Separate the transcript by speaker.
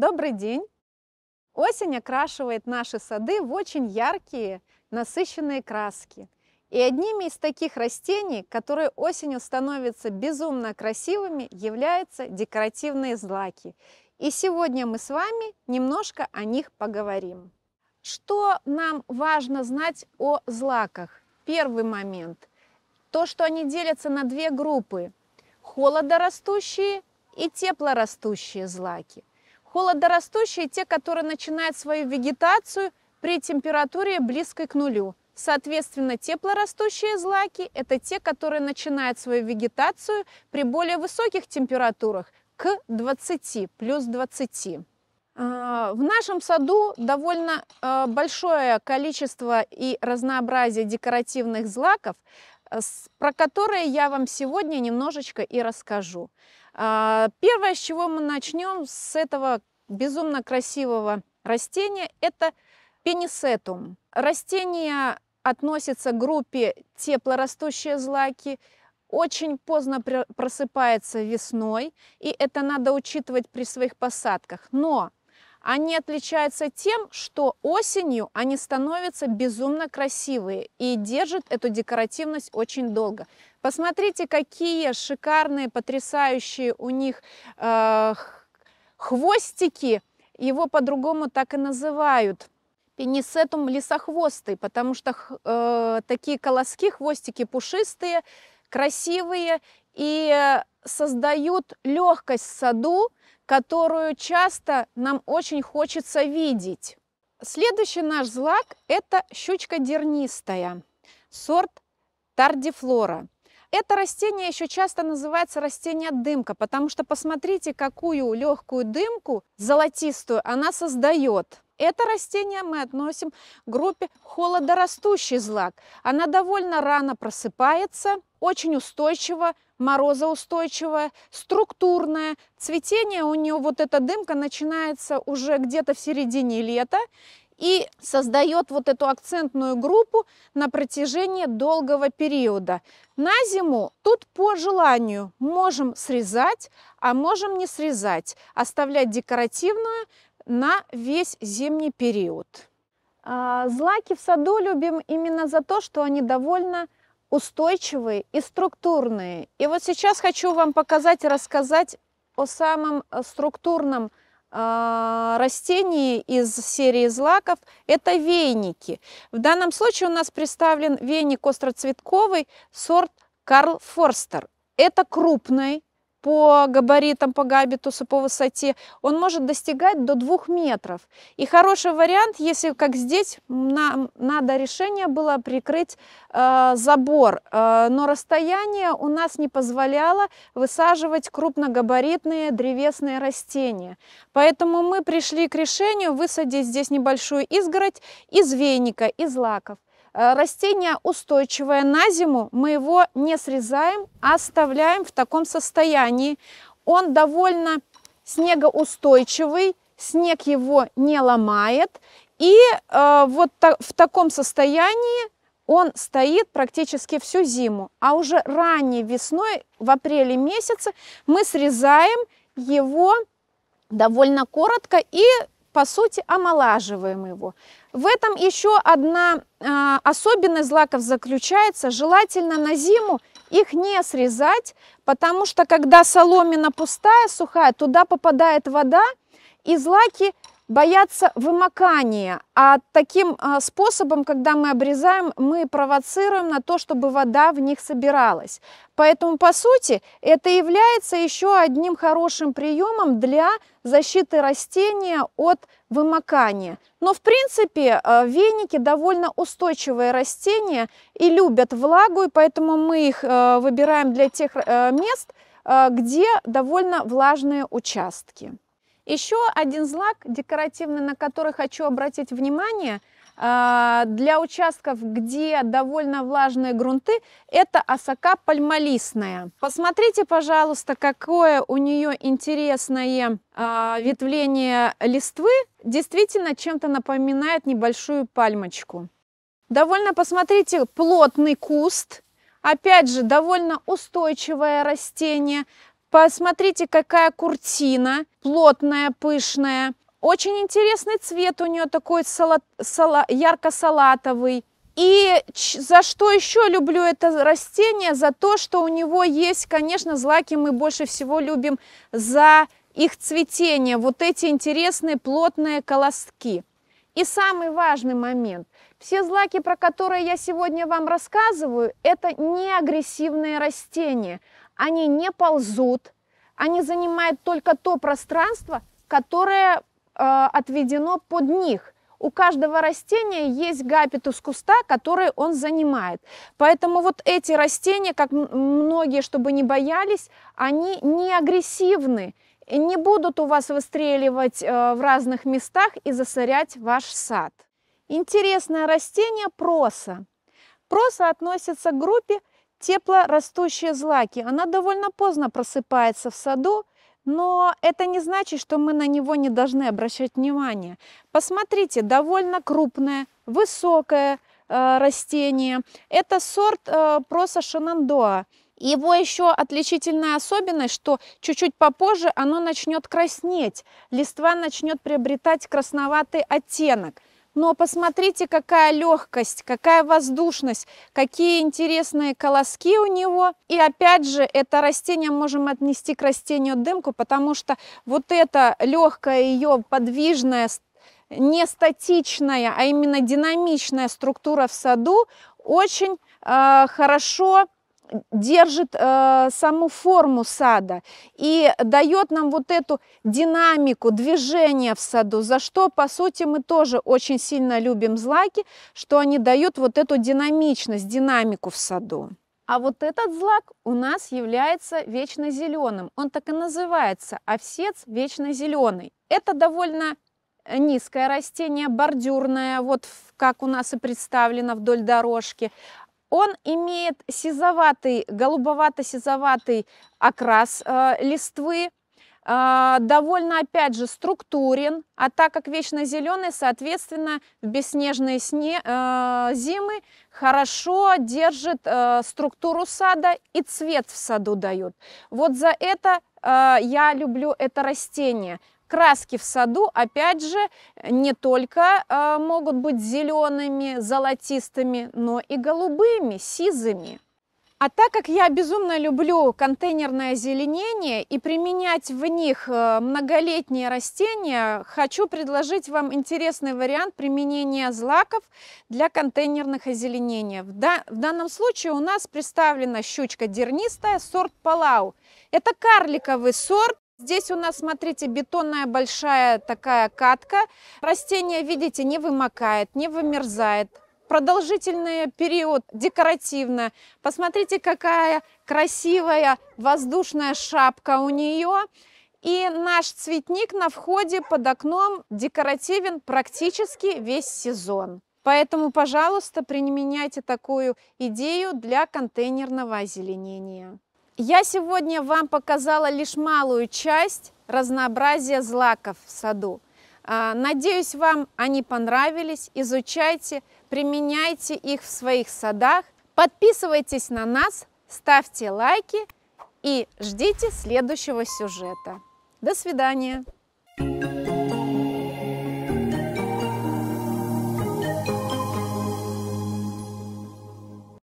Speaker 1: Добрый день! Осень окрашивает наши сады в очень яркие, насыщенные краски. И одними из таких растений, которые осенью становятся безумно красивыми, являются декоративные злаки. И сегодня мы с вами немножко о них поговорим. Что нам важно знать о злаках? Первый момент. То, что они делятся на две группы – холодорастущие и теплорастущие злаки. Холодорастущие – те, которые начинают свою вегетацию при температуре близкой к нулю. Соответственно, теплорастущие злаки – это те, которые начинают свою вегетацию при более высоких температурах к 20, плюс 20. А, в нашем саду довольно а, большое количество и разнообразие декоративных злаков, а, про которые я вам сегодня немножечко и расскажу. А, первое, с чего мы начнем, с этого безумно красивого растения, это пенисетум. Растение относится к группе теплорастущие злаки, очень поздно просыпается весной, и это надо учитывать при своих посадках. Но они отличаются тем, что осенью они становятся безумно красивые и держат эту декоративность очень долго. Посмотрите, какие шикарные, потрясающие у них э, хвостики. Его по-другому так и называют пенисетум лесохвостый, потому что э, такие колоски, хвостики пушистые, красивые и э, создают легкость в саду, которую часто нам очень хочется видеть. Следующий наш злак – это щучка дернистая, сорт тардифлора. Это растение еще часто называется растение дымка, потому что посмотрите, какую легкую дымку золотистую она создает. Это растение мы относим к группе холодорастущий злак. Она довольно рано просыпается, очень устойчиво, морозоустойчивое, структурное. Цветение у нее, вот эта дымка начинается уже где-то в середине лета и создает вот эту акцентную группу на протяжении долгого периода. На зиму тут по желанию можем срезать, а можем не срезать, оставлять декоративную на весь зимний период. А злаки в саду любим именно за то, что они довольно устойчивые и структурные. И вот сейчас хочу вам показать и рассказать о самом э, структурном а, растении из серии злаков. Это веники. В данном случае у нас представлен веник остроцветковый сорт Карл Форстер. Это крупный по габаритам, по габитусу, по высоте, он может достигать до 2 метров. И хороший вариант, если как здесь, нам надо решение было прикрыть э, забор, э, но расстояние у нас не позволяло высаживать крупногабаритные древесные растения. Поэтому мы пришли к решению высадить здесь небольшую изгородь из веника, из лаков. Э, растение устойчивое на зиму, мы его не срезаем, а оставляем в таком состоянии. Он довольно снегоустойчивый, снег его не ломает. И э, вот та, в таком состоянии он стоит практически всю зиму. А уже ранней весной, в апреле месяце, мы срезаем его довольно коротко и, по сути, омолаживаем его. В этом еще одна э, особенность злаков заключается. Желательно на зиму их не срезать, потому что когда соломина пустая, сухая, туда попадает вода, и злаки боятся вымокания. А таким а, способом, когда мы обрезаем, мы провоцируем на то, чтобы вода в них собиралась. Поэтому, по сути, это является еще одним хорошим приемом для защиты растения от вымокания. Но, в принципе, а, веники довольно устойчивые растения и любят влагу, и поэтому мы их а, выбираем для тех мест, где довольно влажные участки. Еще один злак декоративный, на который хочу обратить внимание, а, для участков, где довольно влажные грунты, это осока пальмолистная. Посмотрите, пожалуйста, какое у нее интересное а, ветвление листвы. Действительно, чем-то напоминает небольшую пальмочку. Довольно, посмотрите, плотный куст. Опять же, довольно устойчивое растение. Посмотрите, какая куртина, плотная, пышная. Очень интересный цвет у нее такой салат, сала, ярко-салатовый. И за что еще люблю это растение? За то, что у него есть, конечно, злаки мы больше всего любим за их цветение. Вот эти интересные плотные колоски. И самый важный момент. Все злаки, про которые я сегодня вам рассказываю, это не агрессивные растения – они не ползут, они занимают только то пространство, которое э, отведено под них. У каждого растения есть гапитус куста, который он занимает. Поэтому вот эти растения, как многие, чтобы не боялись, они не агрессивны, не будут у вас выстреливать э, в разных местах и засорять ваш сад. Интересное растение проса. Проса относится к группе теплорастущие злаки. Она довольно поздно просыпается в саду, но это не значит, что мы на него не должны обращать внимание. Посмотрите, довольно крупное, высокое э, растение. Это сорт э, проса Шенандоа. Его еще отличительная особенность, что чуть-чуть попозже оно начнет краснеть, листва начнет приобретать красноватый оттенок. Но ну, а посмотрите, какая легкость, какая воздушность, какие интересные колоски у него. И опять же, это растение можем отнести к растению дымку, потому что вот эта легкая ее подвижная не статичная, а именно динамичная структура в саду очень э, хорошо держит э, саму форму сада и дает нам вот эту динамику движения в саду, за что, по сути, мы тоже очень сильно любим злаки, что они дают вот эту динамичность, динамику в саду. А вот этот злак у нас является вечно зеленым. Он так и называется – овсец вечно зеленый. Это довольно низкое растение, бордюрное, вот как у нас и представлено вдоль дорожки. Он имеет сизоватый, голубовато-сизоватый окрас э, листвы, э, довольно, опять же, структурен, а так как вечно зеленый, соответственно, в бесснежные сне, э, зимы хорошо держит э, структуру сада и цвет в саду дают. Вот за это э, я люблю это растение. Краски в саду, опять же, не только э, могут быть зелеными, золотистыми, но и голубыми, сизыми. А так как я безумно люблю контейнерное озеленение и применять в них э, многолетние растения, хочу предложить вам интересный вариант применения злаков для контейнерных озеленений. В, да, в данном случае у нас представлена щучка дернистая, сорт Палау. Это карликовый сорт, Здесь у нас, смотрите, бетонная большая такая катка. Растение, видите, не вымокает, не вымерзает. Продолжительный период декоративно. Посмотрите, какая красивая воздушная шапка у нее. И наш цветник на входе под окном декоративен практически весь сезон. Поэтому, пожалуйста, применяйте такую идею для контейнерного озеленения. Я сегодня вам показала лишь малую часть разнообразия злаков в саду. А, надеюсь, вам они понравились. Изучайте, применяйте их в своих садах. Подписывайтесь на нас, ставьте лайки и ждите следующего сюжета. До свидания! Thank you.